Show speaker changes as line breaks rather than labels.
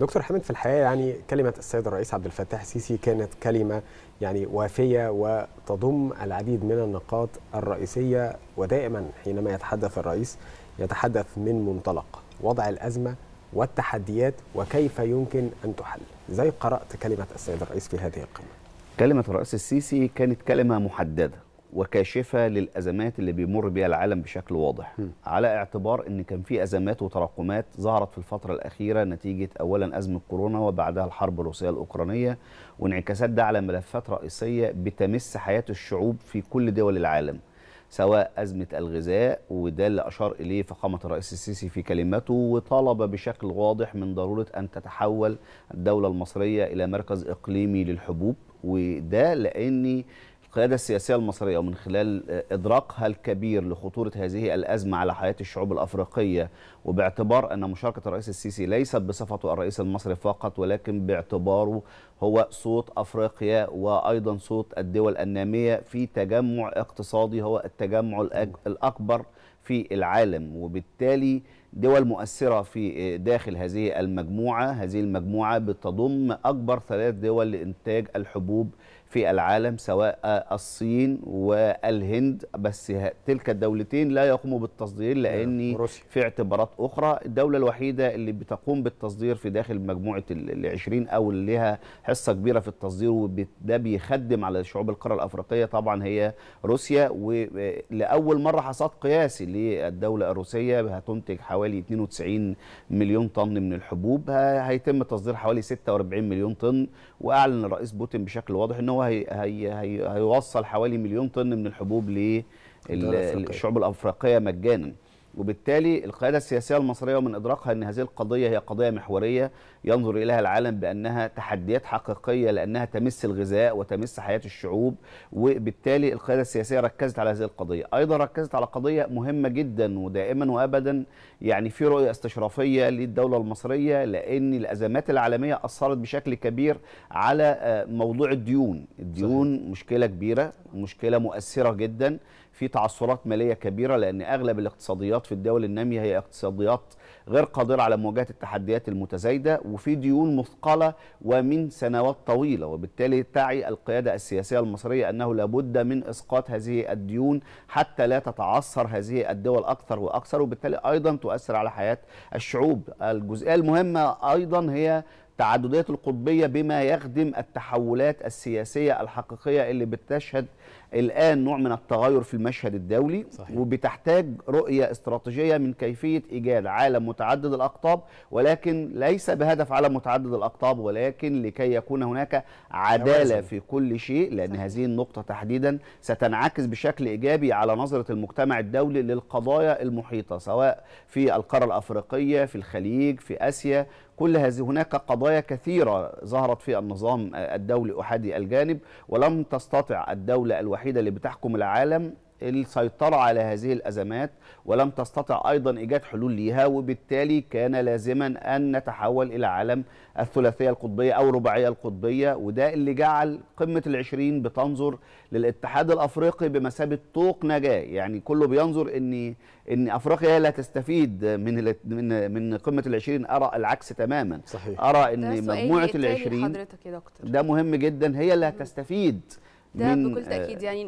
دكتور حامد في الحقيقه يعني كلمه السيد الرئيس عبد الفتاح السيسي كانت كلمه يعني وافيه وتضم العديد من النقاط الرئيسيه ودائما حينما يتحدث الرئيس يتحدث من منطلق وضع الازمه والتحديات وكيف يمكن ان تحل. ازاي قرات كلمه السيد الرئيس في هذه القمه؟ كلمه الرئيس السيسي كانت كلمه محدده وكاشفه للازمات اللي بيمر بها العالم بشكل واضح م. على اعتبار ان كان في ازمات وتراكمات ظهرت في الفتره الاخيره نتيجه اولا ازمه كورونا وبعدها الحرب الروسيه الاوكرانيه وانعكاسات ده على ملفات رئيسيه بتمس حياه الشعوب في كل دول العالم سواء أزمة الغذاء وده اللي أشار إليه فخامة الرئيس السيسي في كلمته وطلب بشكل واضح من ضرورة أن تتحول الدولة المصرية إلى مركز إقليمي للحبوب وده لأن القيادة السياسية المصرية ومن خلال آه، إدراكها الكبير لخطورة هذه الأزمة على حياة الشعوب الأفريقية وباعتبار أن مشاركة الرئيس السيسي ليست بصفته الرئيس المصري فقط ولكن باعتباره هو صوت أفريقيا وأيضا صوت الدول النامية في تجمع اقتصادي هو التجمع الأكبر في العالم وبالتالي دول مؤثرة في آه، داخل هذه المجموعة هذه المجموعة بتضم أكبر ثلاث دول لإنتاج الحبوب في العالم سواء الصين والهند بس تلك الدولتين لا يقوموا بالتصدير آه، لأن في اعتبارات أخرى الدولة الوحيدة اللي بتقوم بالتصدير في داخل مجموعة ال 20 أو اللي لها حصة كبيرة في التصدير وده بيخدم على شعوب القارة الأفريقية طبعا هي روسيا ولأول مرة حصاد قياسي للدولة الروسية هتنتج حوالي 92 مليون طن من الحبوب هيتم تصدير حوالي 46 مليون طن وأعلن الرئيس بوتين بشكل واضح أنه هو هي هي هي هيوصل حوالي مليون طن من الحبوب للشعوب الافريقيه مجانا وبالتالي القيادة السياسية المصرية ومن إدراكها أن هذه القضية هي قضية محورية ينظر إليها العالم بأنها تحديات حقيقية لأنها تمس الغذاء وتمس حياة الشعوب وبالتالي القيادة السياسية ركزت على هذه القضية أيضا ركزت على قضية مهمة جدا ودائما وأبدا يعني في رؤية استشرافية للدولة المصرية لأن الأزمات العالمية أثرت بشكل كبير على آه، موضوع الديون الديون صحيح. مشكلة كبيرة مشكلة مؤثرة جدا في تعثرات ماليه كبيره لان اغلب الاقتصاديات في الدول الناميه هي اقتصاديات غير قادره على مواجهه التحديات المتزايده وفي ديون مثقله ومن سنوات طويله وبالتالي تعي القياده السياسيه المصريه انه لابد من اسقاط هذه الديون حتى لا تتعثر هذه الدول اكثر واكثر وبالتالي ايضا تؤثر على حياه الشعوب الجزئيه المهمه ايضا هي تعددية القطبية بما يخدم التحولات السياسية الحقيقية اللي بتشهد الآن نوع من التغير في المشهد الدولي صحيح. وبتحتاج رؤية استراتيجية من كيفية إيجاد عالم متعدد الأقطاب ولكن ليس بهدف عالم متعدد الأقطاب ولكن لكي يكون هناك عدالة في كل شيء لأن صحيح. هذه النقطة تحديدا ستنعكس بشكل إيجابي على نظرة المجتمع الدولي للقضايا المحيطة سواء في القارة الأفريقية في الخليج في آسيا كل هذه هناك قضايا كثيرة ظهرت في النظام الدولي أحادي الجانب ولم تستطع الدولة الوحيدة اللي بتحكم العالم السيطرة على هذه الأزمات ولم تستطع أيضا إيجاد حلول ليها وبالتالي كان لازما أن نتحول إلى عالم الثلاثية القطبية أو الرباعية القطبية وده اللي جعل قمة العشرين بتنظر للاتحاد الأفريقي بمثابة طوق نجاة يعني كله بينظر أن ان افريقيا هي اللي هتستفيد من من من قمه العشرين 20 ارى العكس تماما صحيح. ارى ان مجموعه العشرين 20 ده مهم جدا هي اللي هتستفيد ده بكل تاكيد آه، يعني